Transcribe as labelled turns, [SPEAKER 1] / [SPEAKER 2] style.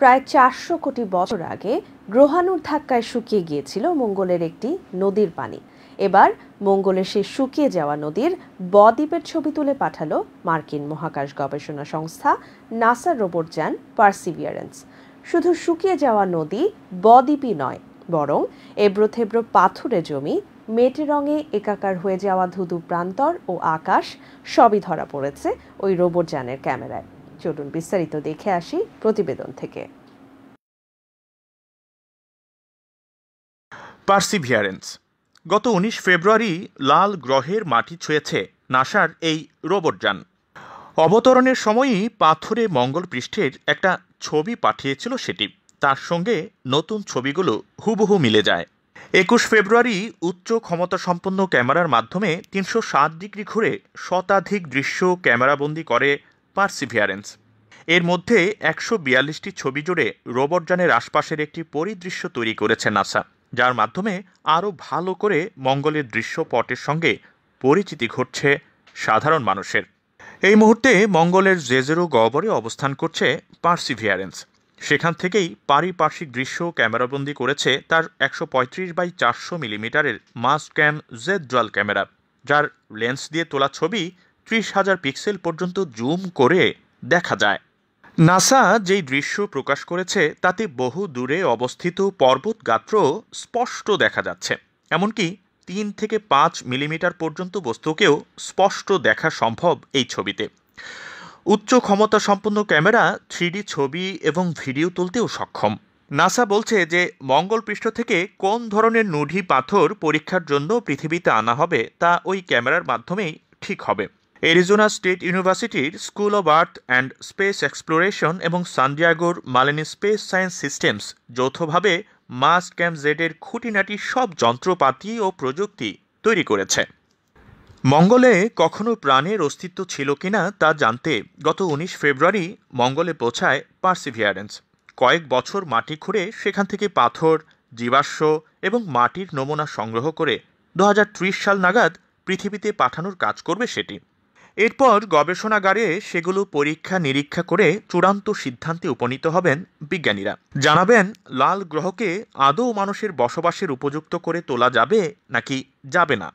[SPEAKER 1] প্রায় চারশো কোটি বছর আগে গ্রহাণুর ধাক্কায় শুকিয়ে গিয়েছিল মঙ্গলের একটি নদীর পানি এবার মঙ্গলের সেই শুকিয়ে যাওয়া নদীর বদ্বীপের ছবি তুলে পাঠালো মার্কিন মহাকাশ গবেষণা সংস্থা নাসার রোবট যান পার্সিভিয়ারেন্স শুধু শুকিয়ে যাওয়া নদী বদ্বীপই নয় বরং এব্রো পাথুরে জমি মেটে রঙে একাকার হয়ে যাওয়া ধুধু প্রান্তর ও আকাশ সবই ধরা পড়েছে ওই রোবট যানের ক্যামেরায় চলুন বিস্তারিত দেখে আসি প্রতিবেদন থেকে
[SPEAKER 2] পার্সিভিয়ারেন্স গত উনিশ ফেব্রুয়ারি লাল গ্রহের মাটি ছুঁয়েছে নাসার এই রোবট যান অবতরণের সময়ই পাথরে মঙ্গল পৃষ্ঠের একটা ছবি পাঠিয়েছিল সেটি তার সঙ্গে নতুন ছবিগুলো হুবহু মিলে যায় একুশ ফেব্রুয়ারি উচ্চ ক্ষমতা সম্পন্ন ক্যামেরার মাধ্যমে তিনশো সাত ডিগ্রি ঘুরে শতাধিক দৃশ্য ক্যামেরাবন্দি করে পার্সিভিয়ারেন্স এর মধ্যে একশো বিয়াল্লিশটি ছবি জুড়ে রোবটযানের আশপাশের একটি পরিদৃশ্য তৈরি করেছে নাসা যার মাধ্যমে আরও ভালো করে মঙ্গলের দৃশ্যপটের সঙ্গে পরিচিতি ঘটছে সাধারণ মানুষের এই মুহূর্তে মঙ্গলের জেজেরো গহ্বরে অবস্থান করছে পার্সিভিয়ারেন্স সেখান থেকেই পারিপার্শ্বিক দৃশ্য ক্যামেরাবন্দি করেছে তার একশো পঁয়ত্রিশ বাই চারশো মিলিমিটারের Mastcam Z dual camera যার লেন্স দিয়ে তোলা ছবি ত্রিশ হাজার পিক্সেল পর্যন্ত জুম করে দেখা যায় নাসা যেই দৃশ্য প্রকাশ করেছে তাতে বহু দূরে অবস্থিত পর্বত গাত্র স্পষ্ট দেখা যাচ্ছে এমনকি তিন থেকে পাঁচ মিলিমিটার পর্যন্ত বস্তুকেও স্পষ্ট দেখা সম্ভব এই ছবিতে উচ্চ ক্ষমতা সম্পন্ন ক্যামেরা থ্রিডি ছবি এবং ভিডিও তুলতেও সক্ষম নাসা বলছে যে মঙ্গল পৃষ্ঠ থেকে কোন ধরনের নুঢি পাথর পরীক্ষার জন্য পৃথিবীতে আনা হবে তা ওই ক্যামেরার মাধ্যমেই ঠিক হবে এরিজোনা স্টেট ইউনিভার্সিটির school of earth and space exploration এবং সানডিয়াগোর মালেনি স্পেস সায়েন্স সিস্টেমস যৌথভাবে মাস ক্যাম্প জেডের খুঁটিনাটি সব যন্ত্রপাতি ও প্রযুক্তি তৈরি করেছে মঙ্গলে কখনো প্রাণের অস্তিত্ব ছিল কিনা তা জানতে গত উনিশ ফেব্রুয়ারি মঙ্গলে পৌঁছায় পার্সিভিয়ারেন্স কয়েক বছর মাটি খুঁড়ে সেখান থেকে পাথর জীবাশ্ম এবং মাটির নমুনা সংগ্রহ করে দু সাল নাগাদ পৃথিবীতে পাঠানোর কাজ করবে সেটি এরপর গবেষণাগারে সেগুলো পরীক্ষা নিরীক্ষা করে চূড়ান্ত সিদ্ধান্তে উপনীত হবেন বিজ্ঞানীরা জানাবেন লাল গ্রহকে আদৌ মানুষের বসবাসের উপযুক্ত করে তোলা যাবে নাকি যাবে না